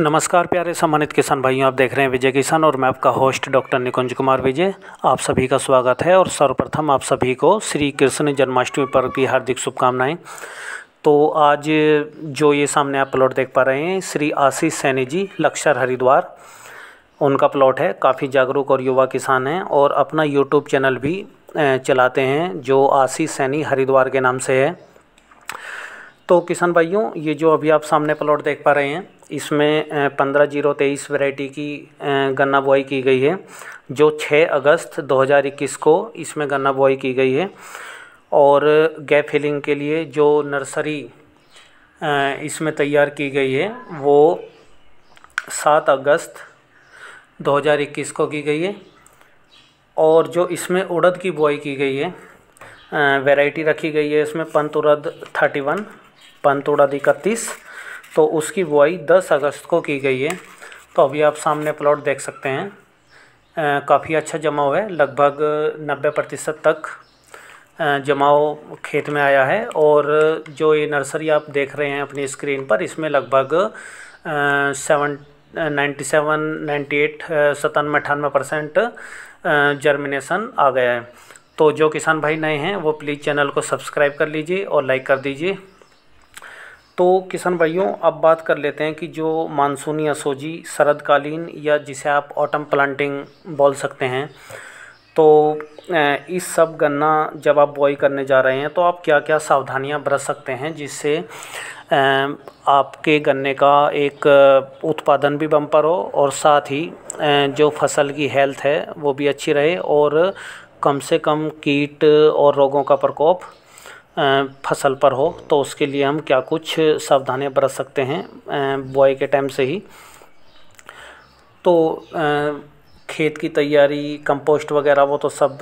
नमस्कार प्यारे सम्मानित किसान भाइयों आप देख रहे हैं विजय किसान और मैं आपका होस्ट डॉक्टर निकुंज कुमार विजय आप सभी का स्वागत है और सर्वप्रथम आप सभी को श्री कृष्ण जन्माष्टमी पर्व की हार्दिक शुभकामनाएं तो आज जो ये सामने आप प्लॉट देख पा रहे हैं श्री आशीष सैनी जी लक्षर हरिद्वार उनका प्लॉट है काफ़ी जागरूक और युवा किसान हैं और अपना यूट्यूब चैनल भी चलाते हैं जो आशीष सैनी हरिद्वार के नाम से है तो किसान भाइयों ये जो अभी आप सामने प्लॉट देख पा रहे हैं इसमें पंद्रह जीरो तेईस वेराइटी की गन्ना बुआई की गई है जो छः अगस्त दो हज़ार इक्कीस को इसमें गन्ना बुआई की गई है और गैप फिलिंग के लिए जो नर्सरी इसमें तैयार की गई है वो सात अगस्त दो हज़ार इक्कीस को की गई है और जो इसमें उड़द की बुआई की गई है वैरायटी रखी गई है इसमें पंतुरद थर्टी वन पंतुरद इकतीस तो उसकी बुआई दस अगस्त को की गई है तो अभी आप सामने प्लॉट देख सकते हैं काफ़ी अच्छा जमाव है लगभग नब्बे प्रतिशत तक जमाव खेत में आया है और जो ये नर्सरी आप देख रहे हैं अपनी स्क्रीन पर इसमें लगभग seven ninety seven ninety eight सतानवे अठानवे परसेंट जर्मिनेसन आ गया है तो जो किसान भाई नए हैं वो प्लीज़ चैनल को सब्सक्राइब कर लीजिए और लाइक कर दीजिए तो किसान भाइयों अब बात कर लेते हैं कि जो मानसूनी असोजी शरदकालीन या जिसे आप ऑटम प्लांटिंग बोल सकते हैं तो इस सब गन्ना जब आप बॉय करने जा रहे हैं तो आप क्या क्या सावधानियां बरत सकते हैं जिससे आपके गन्ने का एक उत्पादन भी बम्पर हो और साथ ही जो फसल की हेल्थ है वो भी अच्छी रहे और कम से कम कीट और रोगों का प्रकोप फसल पर हो तो उसके लिए हम क्या कुछ सावधानियाँ बरत सकते हैं बुआई के टाइम से ही तो खेत की तैयारी कंपोस्ट वगैरह वो तो सब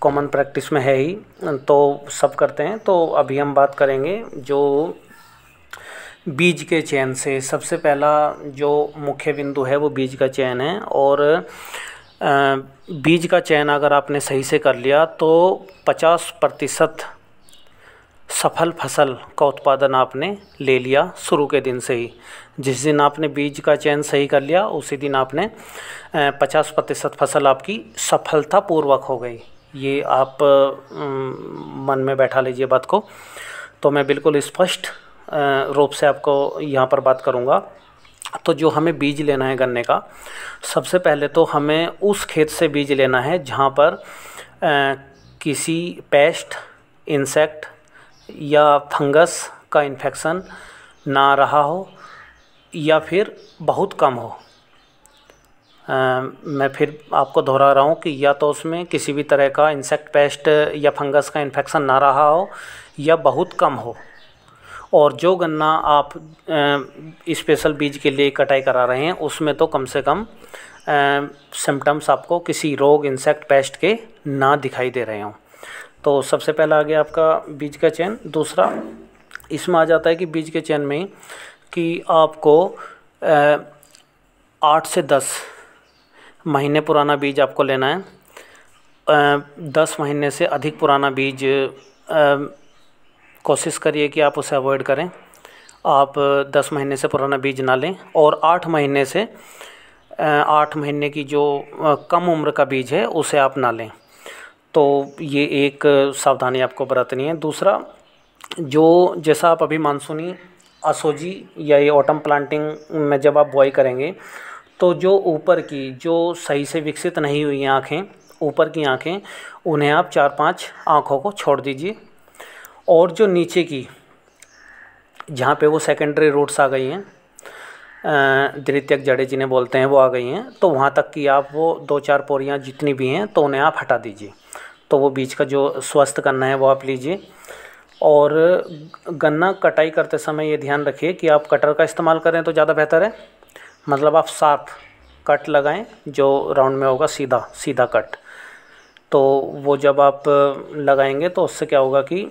कॉमन प्रैक्टिस में है ही तो सब करते हैं तो अभी हम बात करेंगे जो बीज के चयन से सबसे पहला जो मुख्य बिंदु है वो बीज का चयन है और बीज का चयन अगर आपने सही से कर लिया तो 50 प्रतिशत सफल फसल का उत्पादन आपने ले लिया शुरू के दिन से ही जिस दिन आपने बीज का चयन सही कर लिया उसी दिन आपने 50 प्रतिशत फसल आपकी सफलतापूर्वक हो गई ये आप मन में बैठा लीजिए बात को तो मैं बिल्कुल स्पष्ट रूप से आपको यहाँ पर बात करूँगा तो जो हमें बीज लेना है गन्ने का सबसे पहले तो हमें उस खेत से बीज लेना है जहाँ पर किसी पेस्ट इंसेक्ट या फंगस का इन्फेक्शन ना रहा हो या फिर बहुत कम हो आ, मैं फिर आपको दोहरा रहा हूँ कि या तो उसमें किसी भी तरह का इंसेक्ट पेस्ट या फंगस का इन्फेक्शन ना रहा हो या बहुत कम हो और जो गन्ना आप स्पेशल बीज के लिए कटाई करा रहे हैं उसमें तो कम से कम सिम्टम्स आपको किसी रोग इंसेक्ट पेस्ट के ना दिखाई दे रहे हों तो सबसे पहला आ गया आपका बीज का चयन दूसरा इसमें आ जाता है कि बीज के चयन में कि आपको आठ से दस महीने पुराना बीज आपको लेना है दस महीने से अधिक पुराना बीज कोशिश करिए कि आप उसे अवॉइड करें आप दस महीने से पुराना बीज ना लें और आठ महीने से आठ महीने की जो कम उम्र का बीज है उसे आप ना लें तो ये एक सावधानी आपको बरतनी है दूसरा जो जैसा आप अभी मानसूनी असोजी या ये ऑटम प्लांटिंग में जब आप बुआई करेंगे तो जो ऊपर की जो सही से विकसित नहीं हुई आँखें ऊपर की आँखें उन्हें आप चार पांच आँखों को छोड़ दीजिए और जो नीचे की जहाँ पे वो सेकेंडरी रूट्स आ गई हैं दृत्यक जड़े जिन्हें बोलते हैं वो आ गई हैं तो वहाँ तक की आप वो दो चार पोरियाँ जितनी भी हैं तो उन्हें आप हटा दीजिए तो वो बीच का जो स्वस्थ करना है वो आप लीजिए और गन्ना कटाई करते समय ये ध्यान रखिए कि आप कटर का इस्तेमाल करें तो ज़्यादा बेहतर है मतलब आप साफ कट लगाएं जो राउंड में होगा सीधा सीधा कट तो वो जब आप लगाएंगे तो उससे क्या होगा कि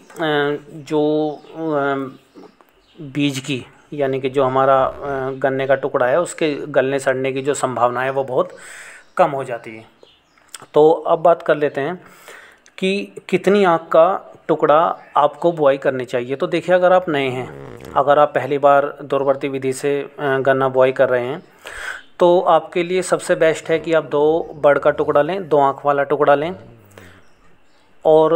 जो बीज की यानी कि जो हमारा गन्ने का टुकड़ा है उसके गलने सड़ने की जो संभावना है वो बहुत कम हो जाती है तो अब बात कर लेते हैं कि कितनी आँख का टुकड़ा आपको बुआई करनी चाहिए तो देखिए अगर आप नए हैं अगर आप पहली बार दूरवर्ती विधि से गन्ना बुआई कर रहे हैं तो आपके लिए सबसे बेस्ट है कि आप दो बड़ का टुकड़ा लें दो आँख वाला टुकड़ा लें और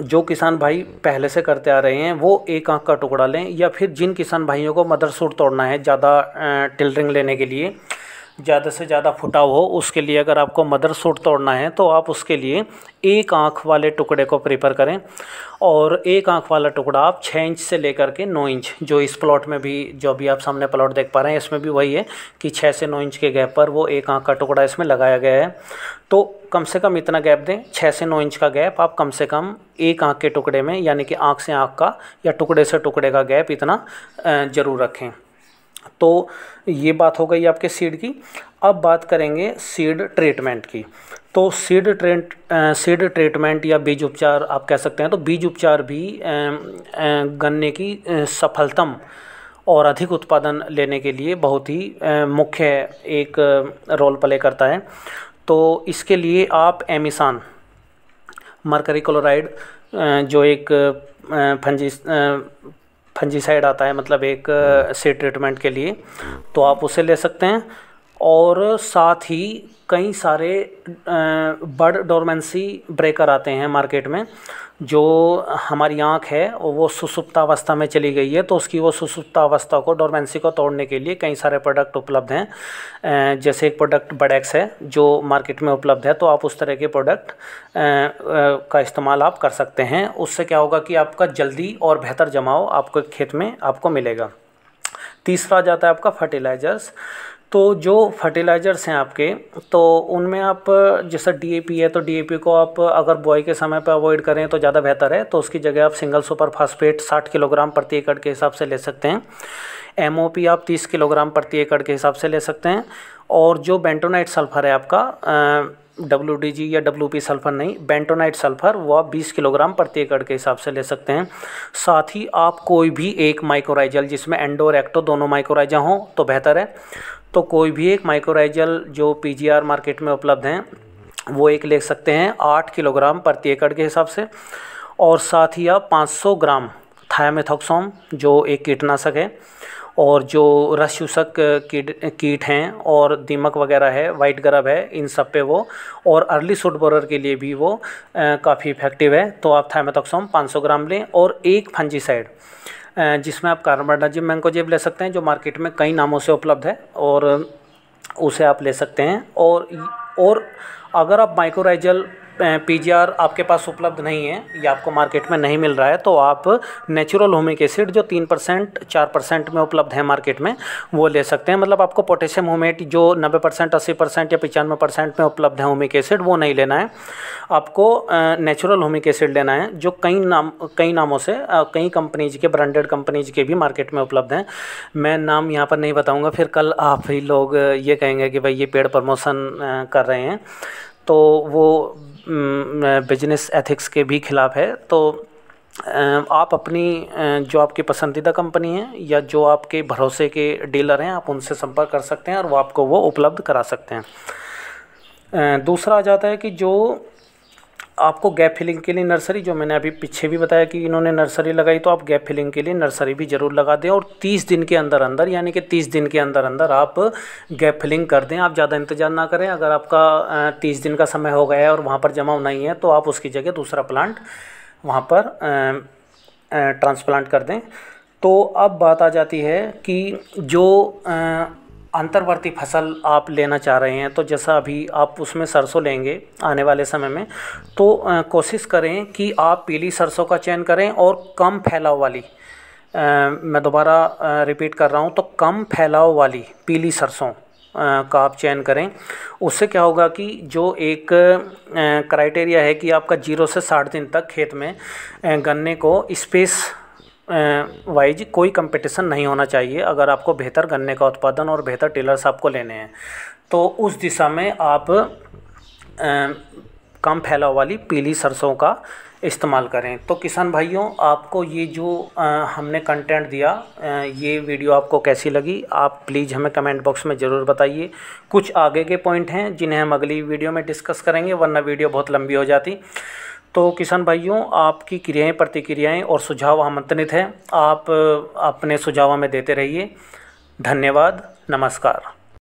जो किसान भाई पहले से करते आ रहे हैं वो एक आँख का टुकड़ा लें या फिर जिन किसान भाइयों को मदरसूट तोड़ना है ज़्यादा टिलरिंग लेने के लिए ज़्यादा से ज़्यादा फुटाव हो उसके लिए अगर आपको मदर सूट तोड़ना है तो आप उसके लिए एक आँख वाले टुकड़े को प्रीपर करें और एक आँख वाला टुकड़ा आप छः इंच से लेकर के नौ इंच जो इस प्लॉट में भी जो भी आप सामने प्लॉट देख पा रहे हैं इसमें भी वही है कि छः से नौ इंच के गैप पर वो एक आँख का टुकड़ा इसमें लगाया गया है तो कम से कम इतना गैप दें छः से नौ इंच का गैप आप कम से कम एक आँख के टुकड़े में यानी कि आँख से आँख का या टुकड़े से टुकड़े का गैप इतना ज़रूर रखें तो ये बात हो गई आपके सीड की अब बात करेंगे सीड ट्रीटमेंट की तो सीड ट्रेंट सीड ट्रीटमेंट या बीज उपचार आप कह सकते हैं तो बीज उपचार भी गन्ने की सफलतम और अधिक उत्पादन लेने के लिए बहुत ही मुख्य एक रोल प्ले करता है तो इसके लिए आप एमिसान मरकरी क्लोराइड जो एक फंजिस फंजीसाइड आता है मतलब एक से ट्रीटमेंट के लिए तो आप उसे ले सकते हैं और साथ ही कई सारे बर्ड डोरमेंसी ब्रेकर आते हैं मार्केट में जो हमारी आँख है वो सुसुप्तावस्था में चली गई है तो उसकी वो सुसुप्तावस्था को डोरमेंसी को तोड़ने के लिए कई सारे प्रोडक्ट उपलब्ध हैं जैसे एक प्रोडक्ट बडेक्स है जो मार्केट में उपलब्ध है तो आप उस तरह के प्रोडक्ट का इस्तेमाल आप कर सकते हैं उससे क्या होगा कि आपका जल्दी और बेहतर जमाव आपके खेत में आपको मिलेगा तीसरा जाता है आपका फर्टिलाइजर्स तो जो फर्टिलाइज़र्स हैं आपके तो उनमें आप जैसा डीएपी है तो डीएपी को आप अगर बुआई के समय पर अवॉइड करें तो ज़्यादा बेहतर है तो उसकी जगह आप सिंगल सुपर फास्फेट 60 किलोग्राम प्रति एकड़ के हिसाब से ले सकते हैं एमओपी आप 30 किलोग्राम प्रति एकड़ के हिसाब से ले सकते हैं और जो बेंटोनाइट सल्फ़र है आपका डब्ल्यू डी जी या डब्ल्यू पी सल्फ़र नहीं बेंटोनाइट सल्फ़र वो आप बीस किलोग्राम प्रति एकड़ के हिसाब से ले सकते हैं साथ ही आप कोई भी एक माइक्रोराइजल जिसमें एंडो और एक्टो दोनों माइक्रोराइजा हों तो बेहतर है तो कोई भी एक माइक्रोराइजल जो पी मार्केट में उपलब्ध हैं वो एक ले सकते हैं आठ किलोग्राम प्रति एकड़ के हिसाब से और साथ ही आप पाँच सौ ग्राम थायामेथोक्सोम जो एक कीटनाशक है और जो रस चूसक कीट कीट हैं और दीमक वगैरह है वाइट गरब है इन सब पे वो और अर्ली सूट बोरर के लिए भी वो काफ़ी इफेक्टिव है तो आप थायमेथोक्सोम 500 ग्राम लें और एक फंजीसाइड जिसमें आप कार्बाडाजिम मैंगो जेब ले सकते हैं जो मार्केट में कई नामों से उपलब्ध है और उसे आप ले सकते हैं और और अगर आप माइक्रोराइजल पी आपके पास उपलब्ध नहीं है या आपको मार्केट में नहीं मिल रहा है तो आप नेचुरल होमिक एसिड जो तीन परसेंट चार परसेंट में उपलब्ध है मार्केट में वो ले सकते हैं मतलब आपको पोटेशियम होमेट जो नब्बे परसेंट अस्सी परसेंट या पचानवे परसेंट में उपलब्ध है होमिक एसिड वो नहीं लेना है आपको नेचुरल होमिक एसिड लेना है जो कई नाम कई नामों से कई कंपनीज के ब्रांडेड कंपनीज के भी मार्केट में उपलब्ध हैं मैं नाम यहाँ पर नहीं बताऊँगा फिर कल आप ही लोग ये कहेंगे कि भाई ये पेड़ प्रमोशन कर रहे हैं तो वो बिजनेस एथिक्स के भी खिलाफ है तो आप अपनी जो आपकी पसंदीदा कंपनी है या जो आपके भरोसे के डीलर हैं आप उनसे संपर्क कर सकते हैं और वो आपको वो उपलब्ध करा सकते हैं दूसरा आ जाता है कि जो आपको गैप फिलिंग के लिए नर्सरी जो मैंने अभी पीछे भी बताया कि इन्होंने नर्सरी लगाई तो आप गैप फिलिंग के लिए नर्सरी भी ज़रूर लगा दें और 30 दिन के अंदर अंदर यानी कि 30 दिन के अंदर अंदर आप गैप फिलिंग कर दें आप ज़्यादा इंतजार ना करें अगर आपका 30 दिन का समय हो गया है और वहाँ पर जमा नहीं है तो आप उसकी जगह दूसरा प्लांट वहाँ पर ट्रांसप्लांट कर दें तो अब बात आ जाती है कि जो अंतर्वर्ती फसल आप लेना चाह रहे हैं तो जैसा अभी आप उसमें सरसों लेंगे आने वाले समय में तो कोशिश करें कि आप पीली सरसों का चयन करें और कम फैलाव वाली आ, मैं दोबारा रिपीट कर रहा हूँ तो कम फैलाव वाली पीली सरसों का आप चयन करें उससे क्या होगा कि जो एक क्राइटेरिया है कि आपका जीरो से साठ दिन तक खेत में गन्ने को स्पेस वाइज कोई कंपटीशन नहीं होना चाहिए अगर आपको बेहतर गन्ने का उत्पादन और बेहतर टेलर्स आपको लेने हैं तो उस दिशा में आप कम फैलाव वाली पीली सरसों का इस्तेमाल करें तो किसान भाइयों आपको ये जो आ, हमने कंटेंट दिया आ, ये वीडियो आपको कैसी लगी आप प्लीज़ हमें कमेंट बॉक्स में ज़रूर बताइए कुछ आगे के पॉइंट हैं जिन्हें हम अगली वीडियो में डिस्कस करेंगे वरना वीडियो बहुत लंबी हो जाती तो किसान भाइयों आपकी क्रियाएं प्रतिक्रियाएं और सुझाव आमंत्रित हैं आप अपने सुझाव में देते रहिए धन्यवाद नमस्कार